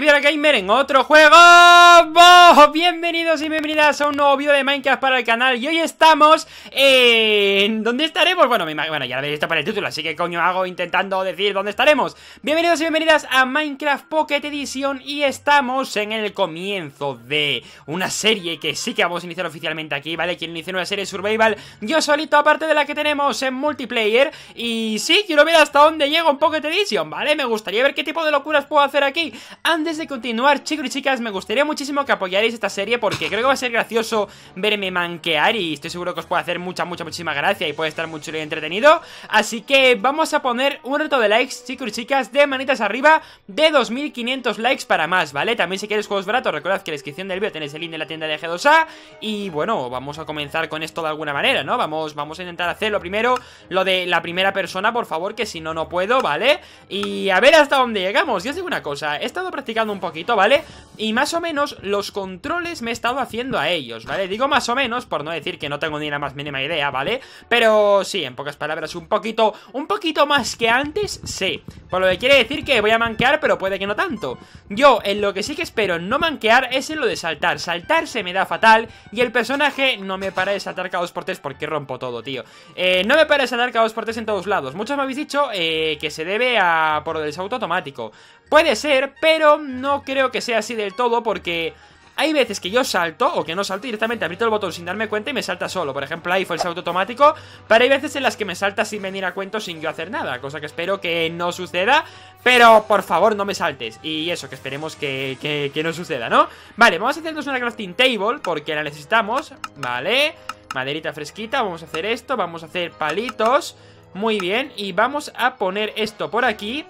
ver a Gamer en otro juego ¡Oh! Bienvenidos y bienvenidas a un nuevo vídeo de Minecraft para el canal Y hoy estamos en... ¿Dónde estaremos? Bueno, bueno ya lo habéis visto para el título, así que coño hago intentando decir dónde estaremos Bienvenidos y bienvenidas a Minecraft Pocket Edition Y estamos en el comienzo de una serie que sí que vamos a iniciar oficialmente aquí, ¿vale? Quien iniciar una serie survival yo solito, aparte de la que tenemos en multiplayer Y sí, quiero ver hasta dónde llego en Pocket Edition, ¿vale? Me gustaría ver qué tipo de locuras puedo hacer aquí antes de continuar, chicos y chicas, me gustaría muchísimo que apoyarais esta serie porque creo que va a ser gracioso verme manquear y estoy seguro que os puede hacer mucha, mucha, muchísima gracia y puede estar mucho entretenido. Así que vamos a poner un reto de likes, chicos y chicas, de manitas arriba de 2500 likes para más, ¿vale? También si queréis juegos baratos, recordad que en la descripción del vídeo tenéis el link de la tienda de G2A y bueno, vamos a comenzar con esto de alguna manera, ¿no? Vamos, vamos a intentar hacer lo primero, lo de la primera persona, por favor, que si no, no puedo, ¿vale? Y a ver hasta dónde llegamos. Yo os digo una cosa, estado practicando un poquito, ¿vale? y más o menos los controles me he estado haciendo a ellos, ¿vale? Digo más o menos, por no decir que no tengo ni la más mínima idea, ¿vale? Pero sí, en pocas palabras, un poquito, un poquito más que antes, sí. Por lo que quiere decir que voy a manquear, pero puede que no tanto. Yo, en lo que sí que espero no manquear es en lo de saltar. Saltar se me da fatal y el personaje no me para de saltar cada 2 x porque rompo todo, tío. Eh, no me para de saltar cada 2 x en todos lados. Muchos me habéis dicho eh, que se debe a por el salto automático. Puede ser, pero no creo que sea así de todo porque hay veces que yo salto o que no salto directamente aprieto el botón sin darme cuenta y me salta solo. Por ejemplo, ahí fue el salto automático. Pero hay veces en las que me salta sin venir a cuento, sin yo hacer nada. Cosa que espero que no suceda. Pero por favor, no me saltes. Y eso, que esperemos que, que no suceda, ¿no? Vale, vamos a hacernos una crafting table porque la necesitamos. Vale, maderita fresquita. Vamos a hacer esto. Vamos a hacer palitos. Muy bien. Y vamos a poner esto por aquí.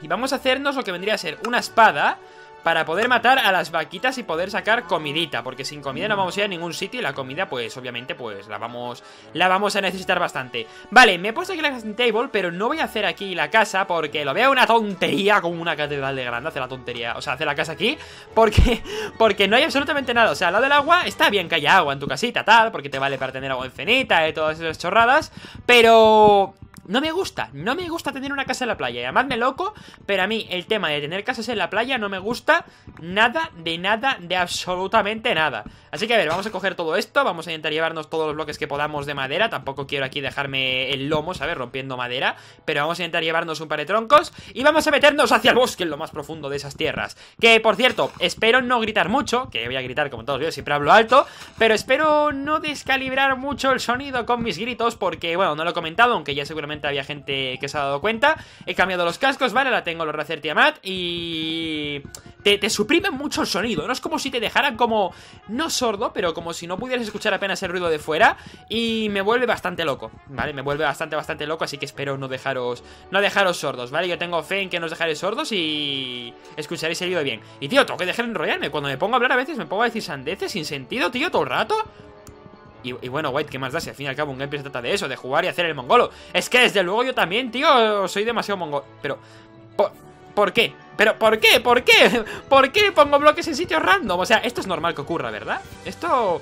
Y vamos a hacernos lo que vendría a ser una espada para poder matar a las vaquitas y poder sacar comidita, porque sin comida no vamos a ir a ningún sitio y la comida, pues obviamente, pues la vamos, la vamos a necesitar bastante. Vale, me he puesto aquí la en table, pero no voy a hacer aquí la casa porque lo veo una tontería como una catedral de grande hacer la tontería, o sea, hacer la casa aquí, porque, porque no hay absolutamente nada, o sea, al lado del agua está bien que haya agua en tu casita, tal, porque te vale para tener agua infinita y todas esas chorradas, pero no me gusta, no me gusta tener una casa en la playa. Llamadme loco, pero a mí el tema de tener casas en la playa no me gusta nada, de nada, de absolutamente nada. Así que a ver, vamos a coger todo esto, vamos a intentar llevarnos todos los bloques que podamos de madera. Tampoco quiero aquí dejarme el lomo, ¿sabes? Rompiendo madera. Pero vamos a intentar llevarnos un par de troncos y vamos a meternos hacia el bosque, en lo más profundo de esas tierras. Que, por cierto, espero no gritar mucho, que voy a gritar como todos los siempre hablo alto, pero espero no descalibrar mucho el sonido con mis gritos porque, bueno, no lo he comentado, aunque ya seguramente había gente que se ha dado cuenta. He cambiado los cascos, ¿vale? la tengo los Razer Tiamat y... Te, suprime mucho el sonido, no es como si te dejaran como... No sordo, pero como si no pudieras escuchar apenas el ruido de fuera y me vuelve bastante loco, ¿vale? Me vuelve bastante, bastante loco, así que espero no dejaros no dejaros sordos, ¿vale? Yo tengo fe en que no os dejaré sordos y escucharéis el ruido bien. Y tío, tengo que dejar de enrollarme, cuando me pongo a hablar a veces me pongo a decir sandeces sin sentido, tío, todo el rato. Y, bueno, White, ¿qué más da? Si al fin y al cabo un gameplay se trata de eso, de jugar y hacer el mongolo. Es que desde luego yo también, tío, soy demasiado mongolo. Pero, ¿por, ¿por qué? ¿Pero qué? ¿Por qué? ¿Por qué pongo bloques en sitios random? O sea, esto es normal que ocurra, ¿verdad? Esto...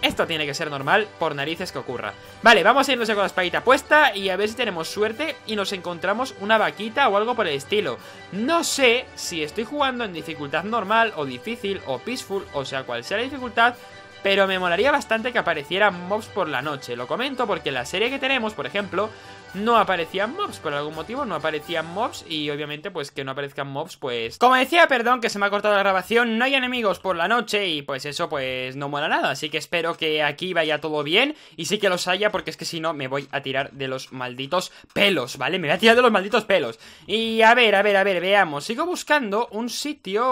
Esto tiene que ser normal, por narices que ocurra Vale, vamos a irnos con la espadita puesta Y a ver si tenemos suerte y nos encontramos una vaquita o algo por el estilo No sé si estoy jugando en dificultad normal o difícil o peaceful O sea, cual sea la dificultad pero me molaría bastante que aparecieran mobs por la noche. Lo comento porque en la serie que tenemos, por ejemplo, no aparecían mobs, por algún motivo no aparecían mobs y obviamente pues que no aparezcan mobs pues... Como decía, perdón que se me ha cortado la grabación, no hay enemigos por la noche y pues eso pues no mola nada, así que espero que aquí vaya todo bien y sí que los haya porque es que si no me voy a tirar de los malditos pelos, ¿vale? Me voy a tirar de los malditos pelos. Y a ver, a ver, a ver, veamos, sigo buscando un sitio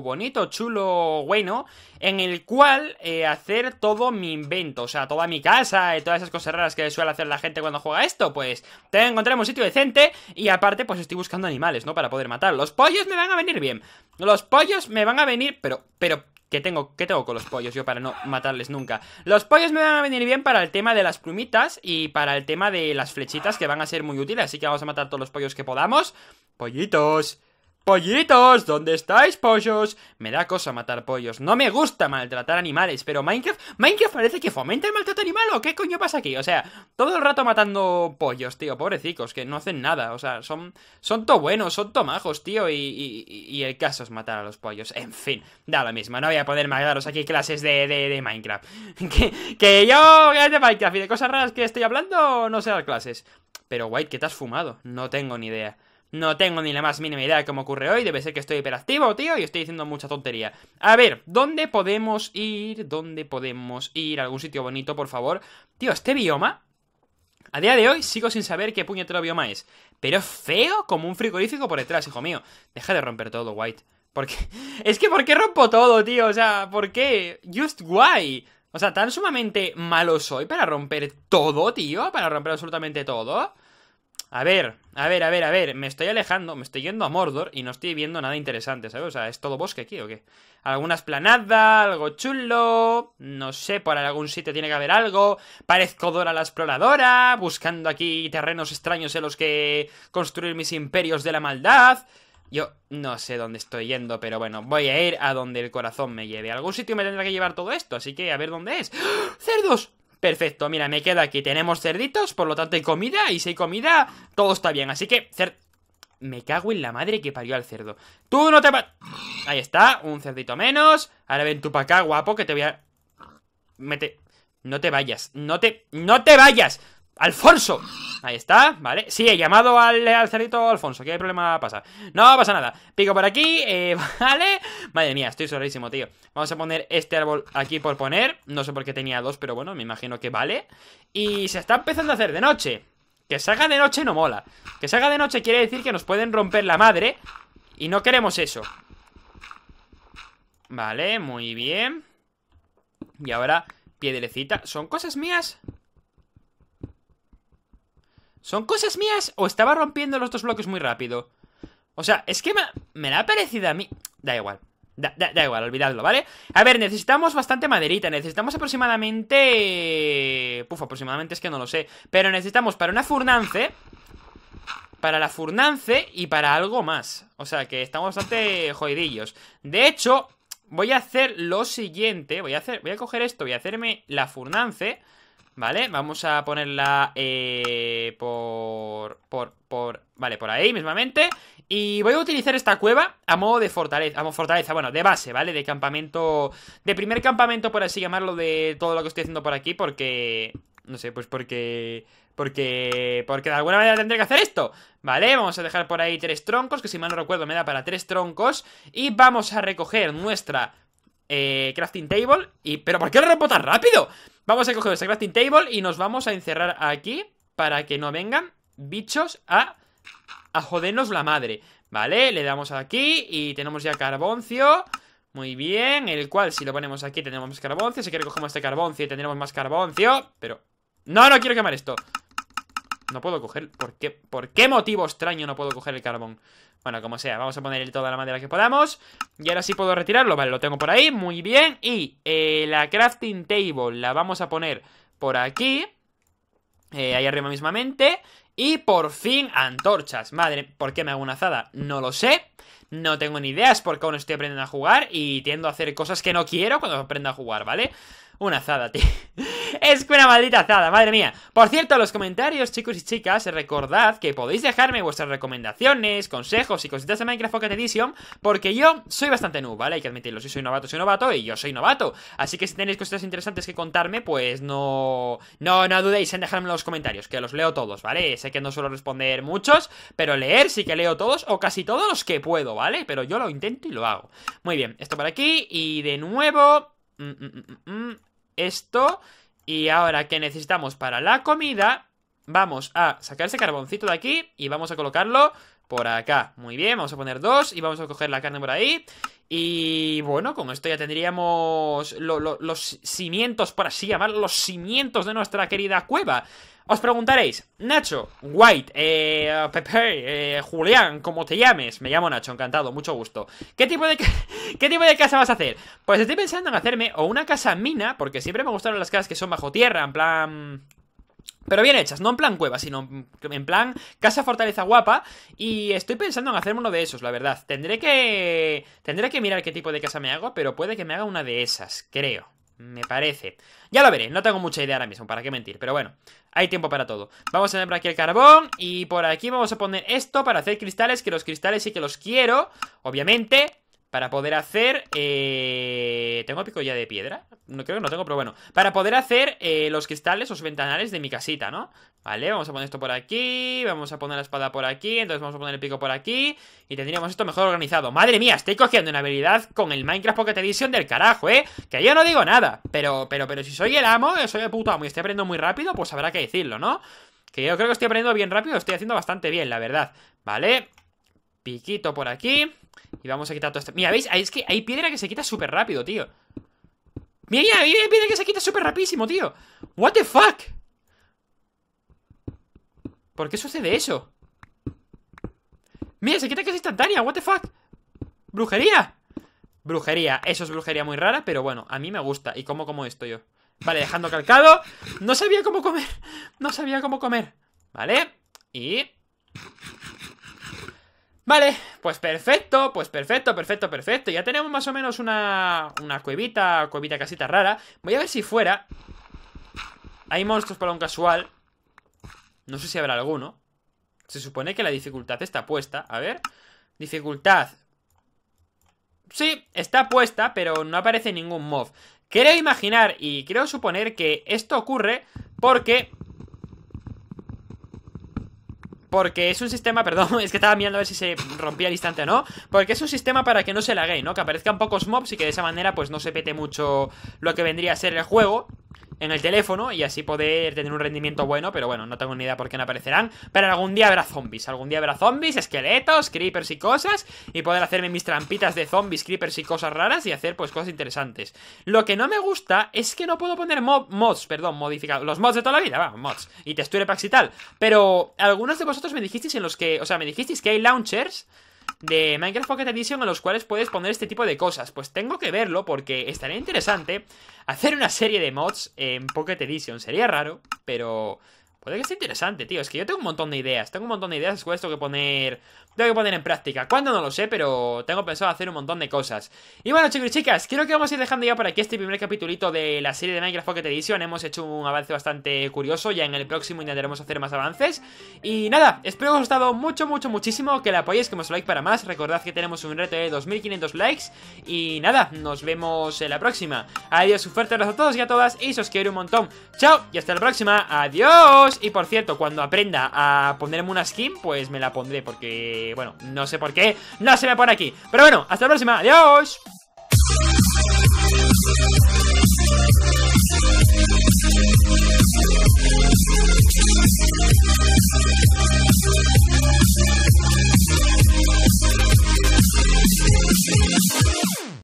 bonito, chulo, bueno, en el cual... Eh, hacer todo mi invento, o sea, toda mi casa y todas esas cosas raras que suele hacer la gente cuando juega esto, pues te que un sitio decente y aparte pues estoy buscando animales, ¿no? Para poder matar. Los pollos me van a venir bien. Los pollos me van a venir, pero, pero, ¿Qué tengo, ¿Qué tengo con los pollos yo para no matarles nunca? Los pollos me van a venir bien para el tema de las plumitas y para el tema de las flechitas que van a ser muy útiles, así que vamos a matar todos los pollos que podamos. Pollitos, Pollitos, ¿dónde estáis, pollos? Me da cosa matar pollos. No me gusta maltratar animales, pero Minecraft. Minecraft parece que fomenta el maltrato animal o qué coño pasa aquí. O sea, todo el rato matando pollos, tío. Pobrecicos, que no hacen nada. O sea, son. Son to buenos, son majos, tío. Y, y, el caso es matar a los pollos. En fin, da lo mismo. No voy a poder a aquí clases de, de, Minecraft. que, que yo. de Minecraft y de cosas raras que estoy hablando, no sé clases. Pero, White, ¿qué te has fumado? No tengo ni idea. No tengo ni la más mínima idea de cómo ocurre hoy. Debe ser que estoy hiperactivo, tío, y estoy diciendo mucha tontería. A ver, ¿dónde podemos ir? ¿Dónde podemos ir? ¿Algún sitio bonito, por favor? Tío, este bioma... A día de hoy sigo sin saber qué puñetero bioma es. Pero es feo como un frigorífico por detrás, hijo mío. Deja de romper todo, White. Porque... Es que ¿por qué rompo todo, tío? O sea, ¿por qué? Just why? O sea, tan sumamente malo soy para romper todo, tío. Para romper absolutamente todo. A ver, a ver, a ver, a ver. Me estoy alejando, me estoy yendo a Mordor y no estoy viendo nada interesante, ¿sabes? O sea, ¿es todo bosque aquí o qué? ¿Alguna esplanada? ¿Algo chulo? No sé, por algún sitio tiene que haber algo. Parezco Dora la exploradora, buscando aquí terrenos extraños en los que construir mis imperios de la maldad. Yo no sé dónde estoy yendo, pero bueno, voy a ir a donde el corazón me lleve. algún sitio me tendrá que llevar todo esto, así que a ver dónde es. ¡Ah! ¡Cerdos! Perfecto, mira, me queda aquí. Tenemos cerditos, por lo tanto hay comida. Y si hay comida, todo está bien. Así que, Me cago en la madre que parió al cerdo. Tú no te vas. Ahí está, un cerdito menos. Ahora ven tú para acá, guapo, que te voy a... Mete... No te vayas, no te... ¡No te vayas! ¡Alfonso! Ahí está, ¿vale? Sí, he llamado al, al cerdito Alfonso, ¿Qué hay problema pasa. No pasa nada. Pico por aquí, eh, ¿vale? Madre mía, estoy sorrisimo, tío. Vamos a poner este árbol aquí por poner. No sé por qué tenía dos, pero bueno, me imagino que vale. Y se está empezando a hacer de noche. Que salga de noche no mola. Que salga de noche quiere decir que nos pueden romper la madre. Y no queremos eso. Vale, muy bien. Y ahora, piedrecita. ¿Son cosas mías? ¿Son cosas mías o estaba rompiendo los dos bloques muy rápido? O sea, es que me, la ha parecido a mí... Da igual. Da, igual, olvidadlo, ¿vale? A ver, necesitamos bastante maderita Necesitamos aproximadamente... Puf, aproximadamente es que no lo sé Pero necesitamos para una furnance Para la furnance y para algo más O sea, que estamos bastante jodidillos De hecho, voy a hacer lo siguiente Voy a hacer, voy a coger esto Voy a hacerme la furnance ¿Vale? Vamos a ponerla eh, por, por, por... Vale, por ahí mismamente Y voy a utilizar esta cueva a modo de fortaleza a modo fortaleza, bueno, de base, ¿vale? De campamento... De primer campamento, por así llamarlo De todo lo que estoy haciendo por aquí Porque... No sé, pues porque... Porque... Porque de alguna manera tendré que hacer esto ¿Vale? Vamos a dejar por ahí tres troncos Que si mal no recuerdo me da para tres troncos Y vamos a recoger nuestra... Eh, crafting table y... ¿Pero por qué lo rompo tan rápido? Vamos a coger esta crafting table y nos vamos a encerrar aquí para que no vengan bichos a, jodernos la madre. Vale, le damos aquí y tenemos ya carboncio. Muy bien, el cual si lo ponemos aquí tenemos más carboncio. Si quiere cogemos este carboncio y tendremos más carboncio. Pero... No, no quiero quemar esto. No puedo coger... ¿Por qué, ¿Por qué motivo extraño no puedo coger el carbón? Bueno, como sea, vamos a ponerle toda la madera que podamos Y ahora sí puedo retirarlo, vale, lo tengo por ahí, muy bien Y eh, la crafting table la vamos a poner por aquí eh, ahí arriba mismamente y por fin, antorchas. Madre, ¿por qué me hago una azada? No lo sé. No tengo ni ideas porque aún estoy aprendiendo a jugar y tiendo a hacer cosas que no quiero cuando aprenda a jugar, ¿vale? Una azada, tío es que una maldita azada, madre mía. Por cierto, los comentarios, chicos y chicas, recordad que podéis dejarme vuestras recomendaciones, consejos y cositas de Minecraft Pocket Edition, porque yo soy bastante noob, ¿vale? Hay que admitirlo, si soy novato, soy novato y yo soy novato. Así que si tenéis cositas interesantes que contarme, pues no... No, dudéis en dejarme en los comentarios, que los leo todos, ¿vale? Sé que no suelo responder muchos, pero leer sí que leo todos, o casi todos los que puedo, ¿vale? Pero yo lo intento y lo hago. Muy bien, esto por aquí, y de nuevo... Mm, mm, mm, esto y ahora que necesitamos para la comida, vamos a sacar ese carboncito de aquí y vamos a colocarlo por acá. Muy bien, vamos a poner dos y vamos a coger la carne por ahí. Y bueno, con esto ya tendríamos los cimientos, por así llamar los cimientos de nuestra querida cueva. Os preguntaréis, Nacho, White, eh, Pepe, eh, Julián, como te llames, me llamo Nacho, encantado, mucho gusto. ¿Qué tipo, de ¿Qué tipo de casa vas a hacer? Pues estoy pensando en hacerme o una casa mina, porque siempre me gustaron las casas que son bajo tierra, en plan pero bien hechas, no en plan cueva, sino en plan casa fortaleza guapa. Y estoy pensando en hacerme uno de esos, la verdad. Tendré que. Tendré que mirar qué tipo de casa me hago, pero puede que me haga una de esas, creo. Me parece. Ya lo veré, no tengo mucha idea ahora mismo, para qué mentir, pero bueno, hay tiempo para todo. Vamos a poner aquí el carbón y por aquí vamos a poner esto para hacer cristales, que los cristales sí que los quiero, obviamente. Para poder hacer... Eh, ¿Tengo pico ya de piedra? No creo que no tengo, pero bueno. Para poder hacer eh, los cristales, los ventanales de mi casita, ¿no? Vale, vamos a poner esto por aquí. Vamos a poner la espada por aquí. Entonces vamos a poner el pico por aquí. Y tendríamos esto mejor organizado. Madre mía, estoy cogiendo una habilidad con el Minecraft Pocket Edition del carajo, ¿eh? Que yo no digo nada. Pero, pero, pero si soy el amo, soy el puto amo y estoy aprendiendo muy rápido, pues habrá que decirlo, ¿no? Que yo creo que estoy aprendiendo bien rápido, estoy haciendo bastante bien, la verdad. Vale. Piquito por aquí. Y vamos a quitar todo esto. Mira, ¿veis? Es que hay piedra que se quita súper rápido, tío. Mira, mira, hay piedra que se quita súper rapidísimo, tío. What the fuck? ¿Por qué sucede eso? Mira, se quita que es instantánea. What the fuck? Brujería. Brujería. Eso es brujería muy rara, pero bueno, a mí me gusta. ¿Y cómo como esto yo? Vale, dejando calcado. No sabía cómo comer. No sabía cómo comer. ¿Vale? Y... Vale, pues perfecto, pues perfecto, perfecto, perfecto. Ya tenemos más o menos una, una cuevita, cuevita casita rara. Voy a ver si fuera... Hay monstruos para un casual. No sé si habrá alguno. Se supone que la dificultad está puesta. A ver. Dificultad. Sí, está puesta, pero no aparece ningún mob. Quiero imaginar y quiero suponer que esto ocurre porque porque es un sistema, perdón, es que estaba mirando a ver si se rompía al instante o no. Porque es un sistema para que no se lague, ¿no? Que aparezcan pocos mobs y que de esa manera pues no se pete mucho lo que vendría a ser el juego en el teléfono y así poder tener un rendimiento bueno, pero bueno, no tengo ni idea por qué no aparecerán. Pero algún día habrá zombies, algún día habrá zombies, esqueletos, creepers y cosas, y poder hacerme mis trampitas de zombies, creepers y cosas raras y hacer pues cosas interesantes. Lo que no me gusta es que no puedo poner mods, perdón, modificados, los mods de toda la vida, va, mods, y texture packs y tal. Pero algunos de vosotros me dijisteis en los que, o sea, me dijisteis que hay launchers de Minecraft Pocket Edition a los cuales puedes poner este tipo de cosas. Pues tengo que verlo porque estaría interesante hacer una serie de mods en Pocket Edition. Sería raro, pero Puede que sea interesante, tío. Es que yo tengo un montón de ideas. Tengo un montón de ideas. Es pues, que poner. Tengo que poner en práctica. ¿Cuándo? No lo sé, pero tengo pensado hacer un montón de cosas. Y bueno, chicos y chicas, creo que vamos a ir dejando ya por aquí este primer capitulito de la serie de Minecraft Pocket Edition. Hemos hecho un avance bastante curioso. Ya en el próximo intentaremos hacer más avances. Y nada, espero que os haya gustado mucho, mucho, muchísimo. Que la apoyéis, que os like para más. Recordad que tenemos un reto de 2500 likes. Y nada, nos vemos en la próxima. Adiós, un fuerte abrazo a todos y a todas. Y os quiero un montón. Chao y hasta la próxima. Adiós. Y por cierto, cuando aprenda a ponerme una skin, pues me la pondré. Porque, bueno, no sé por qué. No se me pone aquí. Pero bueno, hasta la próxima. Adiós.